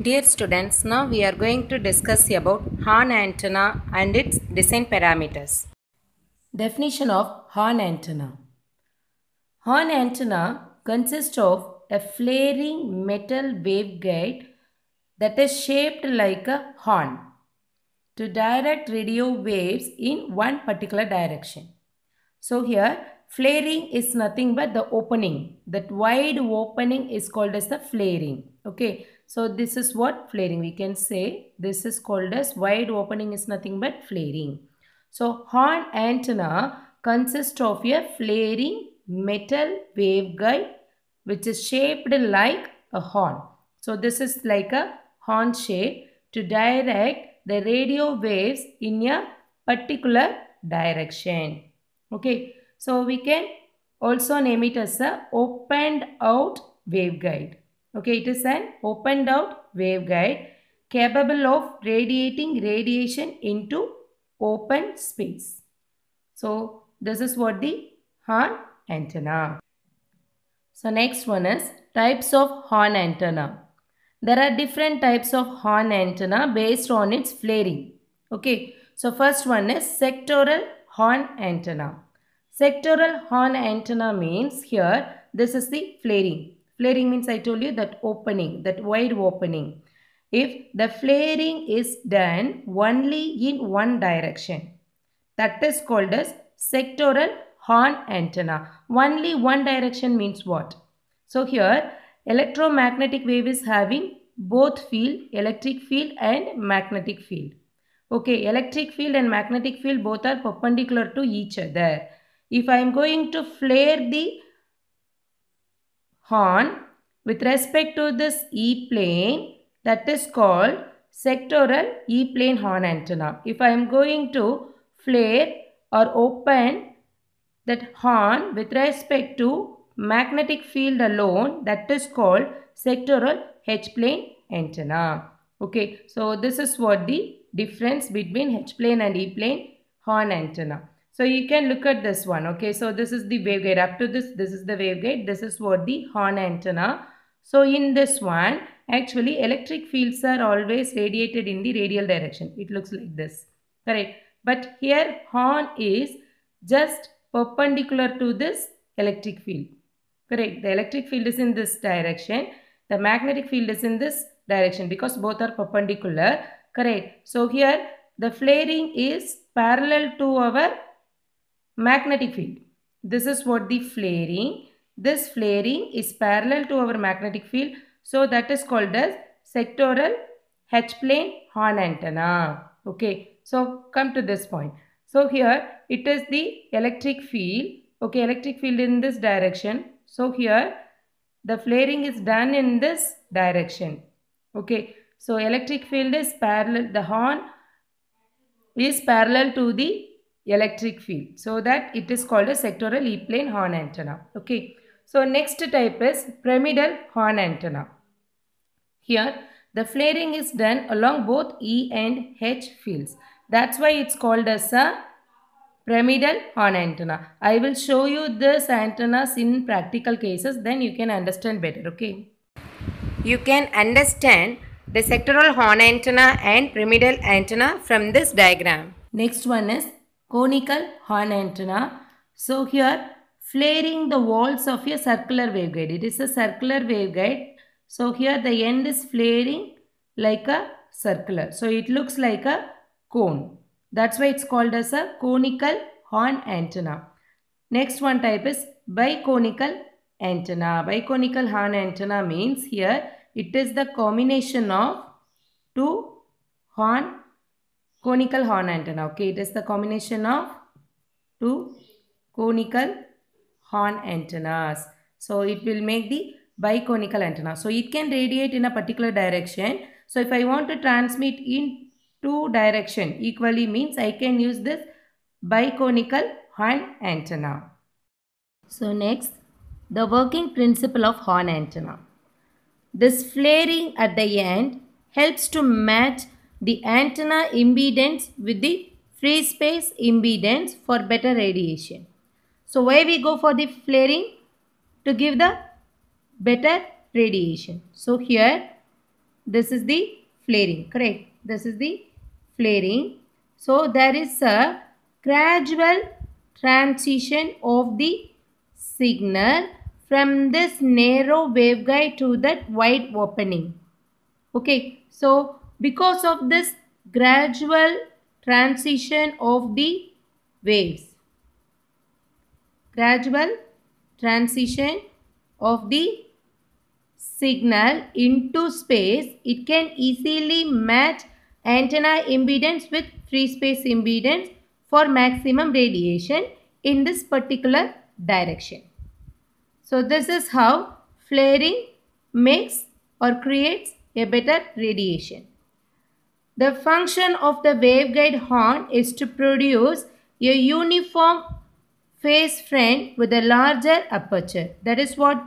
Dear students, now we are going to discuss about horn antenna and its design parameters. Definition of horn antenna. Horn antenna consists of a flaring metal waveguide that is shaped like a horn to direct radio waves in one particular direction. So here flaring is nothing but the opening. That wide opening is called as the flaring. Okay. So this is what flaring. We can say this is called as wide opening is nothing but flaring. So horn antenna consists of a flaring metal waveguide which is shaped like a horn. So this is like a horn shape to direct the radio waves in a particular direction. Okay, so we can also name it as a opened out waveguide. Okay, it is an opened out waveguide capable of radiating radiation into open space. So, this is what the horn antenna. So, next one is types of horn antenna. There are different types of horn antenna based on its flaring. Okay, so first one is sectoral horn antenna. Sectoral horn antenna means here this is the flaring. Flaring means I told you that opening, that wide opening. If the flaring is done only in one direction, that is called as sectoral horn antenna. Only one direction means what? So here electromagnetic wave is having both field, electric field and magnetic field. Okay, electric field and magnetic field both are perpendicular to each other. If I am going to flare the horn with respect to this E-plane that is called sectoral E-plane horn antenna. If I am going to flare or open that horn with respect to magnetic field alone that is called sectoral H-plane antenna. Okay, so this is what the difference between H-plane and E-plane horn antenna. So you can look at this one. Okay, so this is the waveguide. Up to this, this is the waveguide. This is what the horn antenna. So in this one, actually electric fields are always radiated in the radial direction. It looks like this. Correct. But here horn is just perpendicular to this electric field. Correct. The electric field is in this direction. The magnetic field is in this direction because both are perpendicular. Correct. So here the flaring is parallel to our Magnetic field. This is what the flaring. This flaring is parallel to our magnetic field. So that is called as sectoral H-plane horn antenna. Okay. So come to this point. So here it is the electric field. Okay. Electric field in this direction. So here the flaring is done in this direction. Okay. So electric field is parallel. The horn is parallel to the electric field. So that it is called a sectoral E-plane horn antenna. Okay. So next type is pyramidal horn antenna. Here the flaring is done along both E and H fields. That's why it's called as a pyramidal horn antenna. I will show you this antennas in practical cases then you can understand better. Okay. You can understand the sectoral horn antenna and pyramidal antenna from this diagram. Next one is conical horn antenna. So here flaring the walls of a circular waveguide. It is a circular waveguide. So here the end is flaring like a circular. So it looks like a cone. That's why it's called as a conical horn antenna. Next one type is biconical antenna. Biconical horn antenna means here it is the combination of two horn conical horn antenna. Okay, it is the combination of two conical horn antennas. So it will make the biconical antenna. So it can radiate in a particular direction. So if I want to transmit in two direction equally means I can use this biconical horn antenna. So next, the working principle of horn antenna. This flaring at the end helps to match the antenna impedance with the free space impedance for better radiation. So why we go for the flaring? To give the better radiation. So here this is the flaring, correct? This is the flaring. So there is a gradual transition of the signal from this narrow waveguide to that wide opening. Okay, so because of this gradual transition of the waves. Gradual transition of the signal into space, it can easily match antenna impedance with free space impedance for maximum radiation in this particular direction. So this is how flaring makes or creates a better radiation. The function of the waveguide horn is to produce a uniform phase frame with a larger aperture. That is what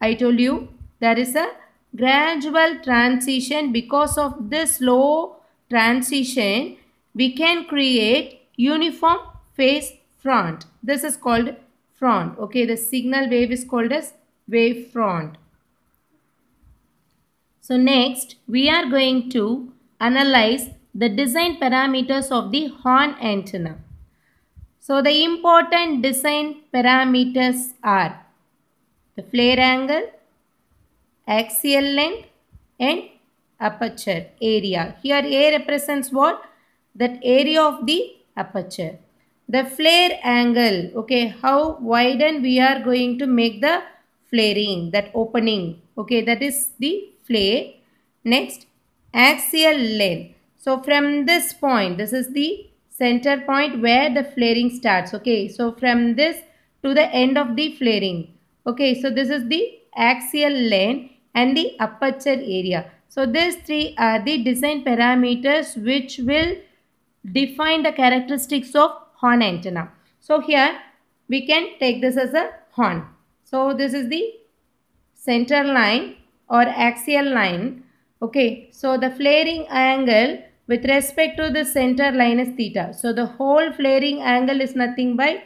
I told you. There is a gradual transition because of this slow transition we can create uniform phase front. This is called front. Okay, the signal wave is called as wave front. So next we are going to analyze the design parameters of the horn antenna. So the important design parameters are the flare angle, axial length and aperture area. Here A represents what? That area of the aperture. The flare angle, okay, how wide and we are going to make the flaring, that opening, okay, that is the flare. Next, axial length. So from this point, this is the center point where the flaring starts. Okay, so from this to the end of the flaring. Okay, so this is the axial length and the aperture area. So these three are the design parameters which will define the characteristics of horn antenna. So here we can take this as a horn. So this is the center line or axial line Okay, so the flaring angle with respect to the center line is theta. So the whole flaring angle is nothing by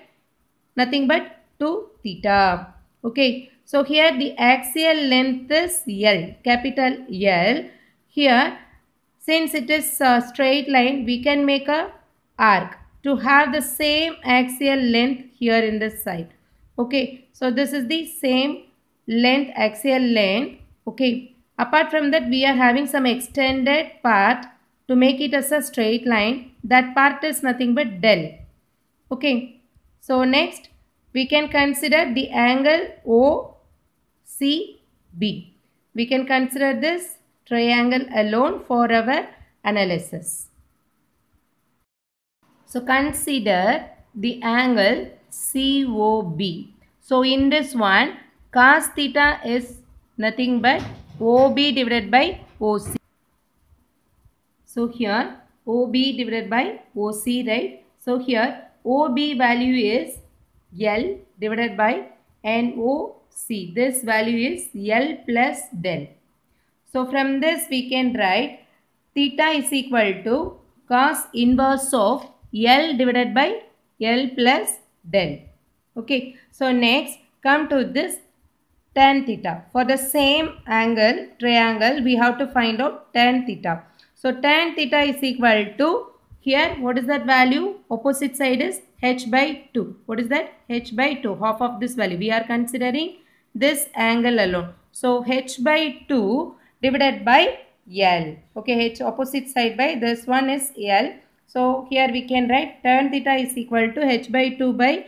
nothing but 2 theta. Okay, so here the axial length is L, capital L. Here, since it is a straight line, we can make a arc to have the same axial length here in this side. Okay, so this is the same length, axial length. Okay, Apart from that, we are having some extended part to make it as a straight line. That part is nothing but del. Okay. So, next we can consider the angle OCB. We can consider this triangle alone for our analysis. So, consider the angle COB. So, in this one, cos theta is nothing but OB divided by OC. So here OB divided by OC, right? So here OB value is L divided by NOC. This value is L plus del. So from this we can write theta is equal to cos inverse of L divided by L plus del. Okay. So next come to this tan theta. For the same angle, triangle, we have to find out tan theta. So tan theta is equal to, here what is that value? Opposite side is h by 2. What is that? h by 2, half of this value. We are considering this angle alone. So h by 2 divided by L. Okay, h opposite side by this one is L. So here we can write tan theta is equal to h by 2 by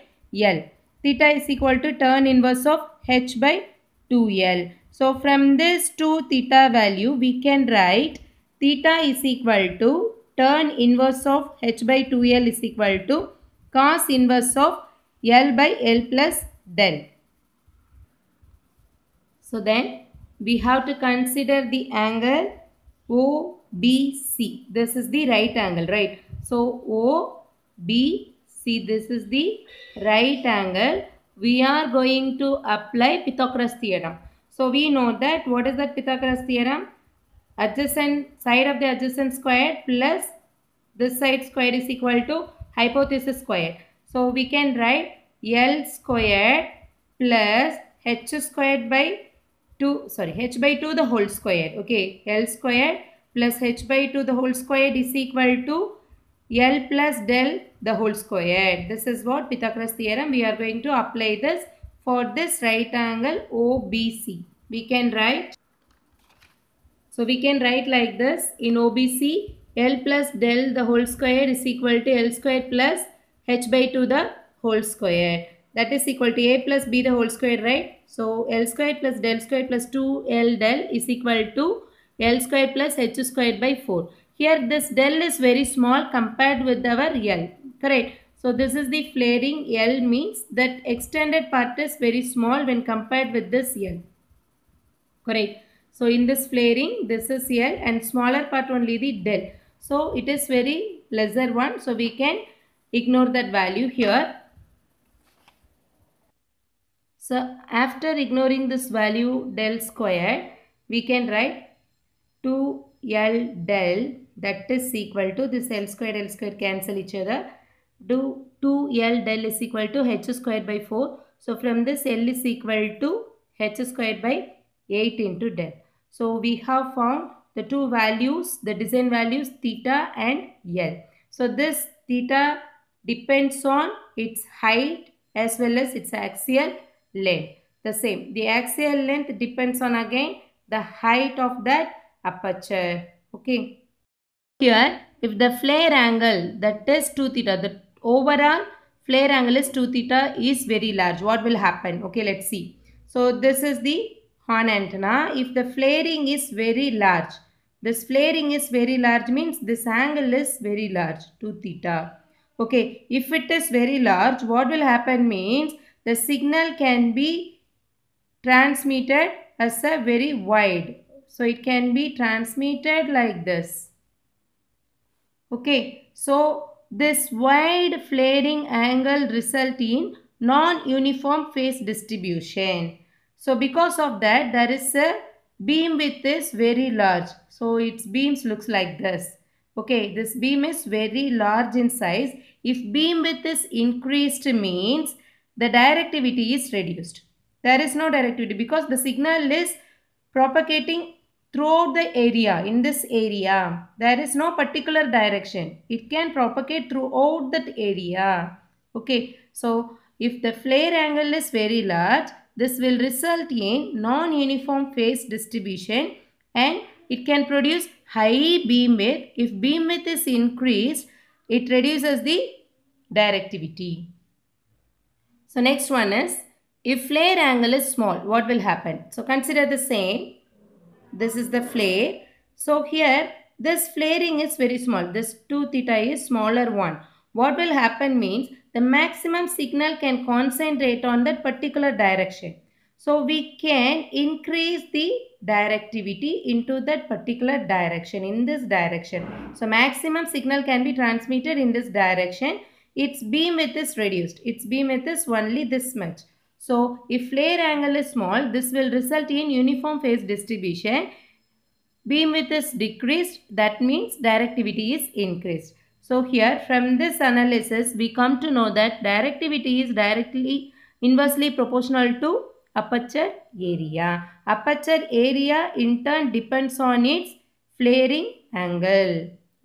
L. Theta is equal to tan inverse of h by 2L. So from this 2 theta value we can write theta is equal to tan inverse of h by 2L is equal to cos inverse of L by L plus del. So then we have to consider the angle OBC. This is the right angle, right? So OBC, this is the right angle we are going to apply Pythagoras theorem. So we know that what is that Pythagoras theorem? Adjacent side of the adjacent square plus this side square is equal to hypothesis square. So we can write L square plus h squared by 2 sorry h by 2 the whole square okay L square plus h by 2 the whole square is equal to L plus del the whole square. This is what Pythagoras theorem. We are going to apply this for this right angle OBC. We can write. So we can write like this in OBC L plus del the whole square is equal to L square plus h by 2 the whole square. That is equal to A plus B the whole square, right? So L square plus del square plus 2 L del is equal to L square plus h square by 4. Here this del is very small compared with our L. Correct. So this is the flaring L means that extended part is very small when compared with this L. Correct. So in this flaring this is L and smaller part only the del. So it is very lesser one. So we can ignore that value here. So after ignoring this value del square, we can write 2 L del that is equal to this L square L square cancel each other. Do 2L del is equal to H square by 4. So from this L is equal to H square by 8 into del. So we have found the two values, the design values theta and L. So this theta depends on its height as well as its axial length. The same, the axial length depends on again the height of that aperture. Okay. Here, if the flare angle that is 2 theta, the overall flare angle is 2 theta is very large. What will happen? Okay, let's see. So, this is the horn antenna. If the flaring is very large, this flaring is very large means this angle is very large, 2 theta. Okay, if it is very large, what will happen means the signal can be transmitted as a very wide. So, it can be transmitted like this. Okay, so this wide flaring angle result in non-uniform phase distribution. So because of that, there is a beam with this very large. So its beams looks like this. Okay, this beam is very large in size. If beam width is increased means the directivity is reduced. There is no directivity because the signal is propagating throughout the area in this area there is no particular direction it can propagate throughout that area okay so if the flare angle is very large this will result in non-uniform phase distribution and it can produce high beam width if beam width is increased it reduces the directivity so next one is if flare angle is small what will happen so consider the same this is the flare. So here this flaring is very small. This 2 theta is smaller one. What will happen means the maximum signal can concentrate on that particular direction. So we can increase the directivity into that particular direction, in this direction. So maximum signal can be transmitted in this direction. Its beam width is reduced. Its beam width is only this much. So if flare angle is small, this will result in uniform phase distribution. Beam width is decreased, that means directivity is increased. So here from this analysis, we come to know that directivity is directly inversely proportional to aperture area. Aperture area in turn depends on its flaring angle.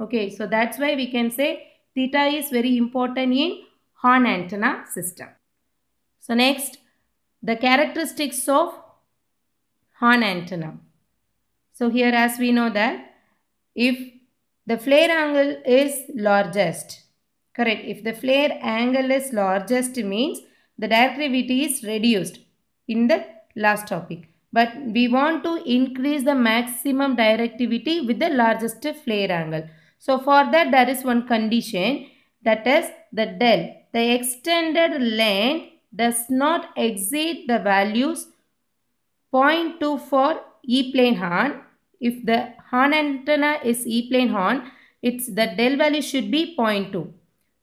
Okay, so that's why we can say theta is very important in horn antenna system. So next, the characteristics of horn antenna. So here as we know that if the flare angle is largest, correct, if the flare angle is largest means the directivity is reduced in the last topic. But we want to increase the maximum directivity with the largest flare angle. So for that there is one condition that is the del, the extended length does not exceed the values 0.2 for E-plane horn. If the horn antenna is E-plane horn, its the del value should be 0.2.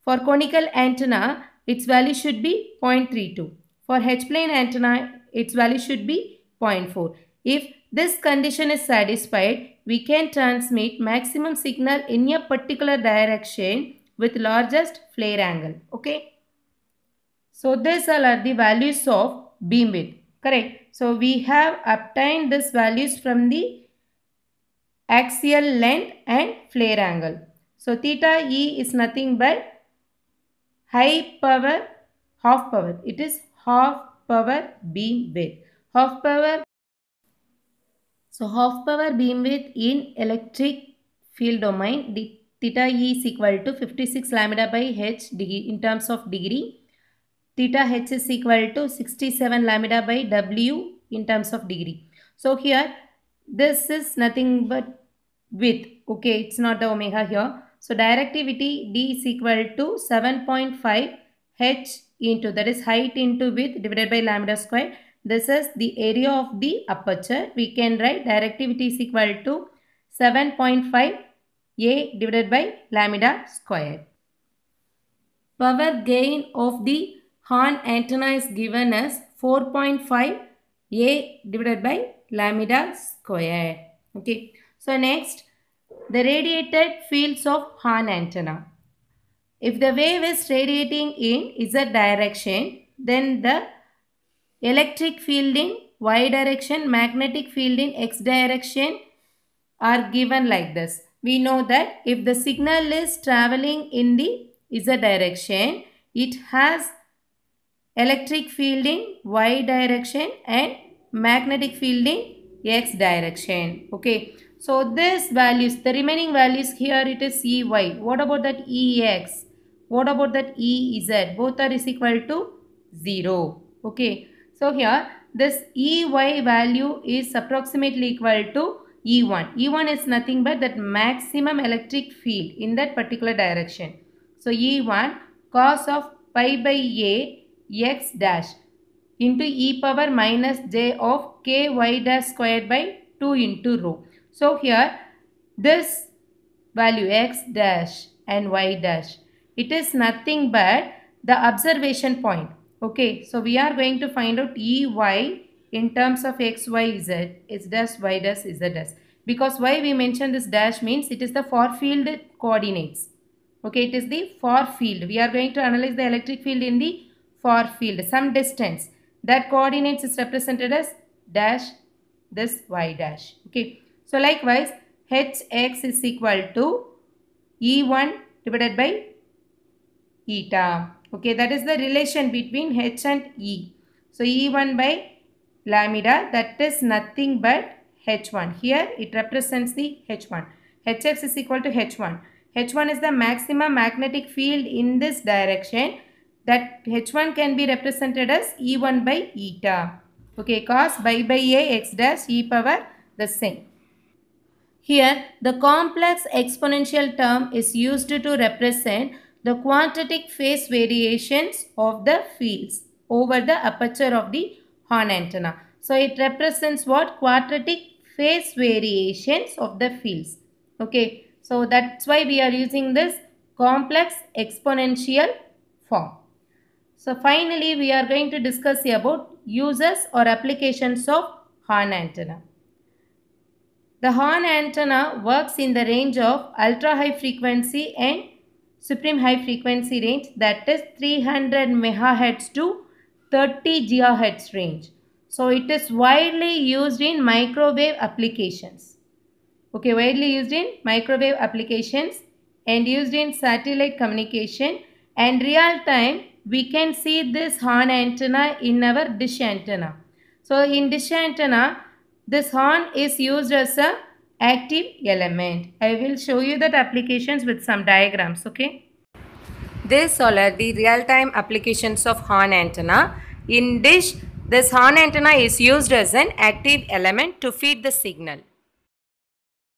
For conical antenna, its value should be 0.32. For H-plane antenna, its value should be 0.4. If this condition is satisfied, we can transmit maximum signal in a particular direction with largest flare angle. Okay. So these are the values of beam width. Correct. So we have obtained these values from the axial length and flare angle. So theta E is nothing but high power, half power. It is half power beam width. Half power. So half power beam width in electric field domain the theta E is equal to 56 lambda by h degree in terms of degree theta h is equal to 67 lambda by w in terms of degree. So here this is nothing but width. Okay, it's not the omega here. So directivity D is equal to 7.5 h into that is height into width divided by lambda square. This is the area of the aperture. We can write directivity is equal to 7.5 a divided by lambda square. Power gain of the Hahn antenna is given as 4.5 A divided by lambda square. Okay. So next, the radiated fields of Hahn antenna. If the wave is radiating in Z direction, then the electric field in Y direction, magnetic field in X direction are given like this. We know that if the signal is traveling in the Z direction, it has electric field in y direction and magnetic field in x direction okay so this values the remaining values here it is ey what about that ex what about that ez both are is equal to 0 okay so here this ey value is approximately equal to e1 e1 is nothing but that maximum electric field in that particular direction so e1 cos of pi by a x dash into e power minus j of k y dash squared by 2 into rho. So here this value x dash and y dash it is nothing but the observation point. Okay, so we are going to find out EY in terms of X, Y, Z, X dash, Y dash, Z dash. Because why we mention this dash means it is the far field coordinates. Okay, it is the far field. We are going to analyze the electric field in the far field, some distance. That coordinates is represented as dash, this y dash. Okay. So likewise, hx is equal to E1 divided by eta. Okay, that is the relation between h and E. So E1 by lambda that is nothing but h1. Here it represents the h1. hx is equal to h1. h1 is the maximum magnetic field in this direction that H1 can be represented as E1 by eta. Okay, cos by by a x dash e power the same. Here, the complex exponential term is used to represent the quantitic phase variations of the fields over the aperture of the horn antenna. So, it represents what? Quadratic phase variations of the fields. Okay. So, that's why we are using this complex exponential form. So finally, we are going to discuss about uses or applications of horn antenna. The horn antenna works in the range of ultra high frequency and supreme high frequency range that is 300 MHz to 30 GHz range. So it is widely used in microwave applications. Okay, widely used in microwave applications and used in satellite communication and real-time we can see this horn antenna in our dish antenna. So in dish antenna, this horn is used as a active element. I will show you that applications with some diagrams, okay? This all are the real-time applications of horn antenna. In dish, this horn antenna is used as an active element to feed the signal.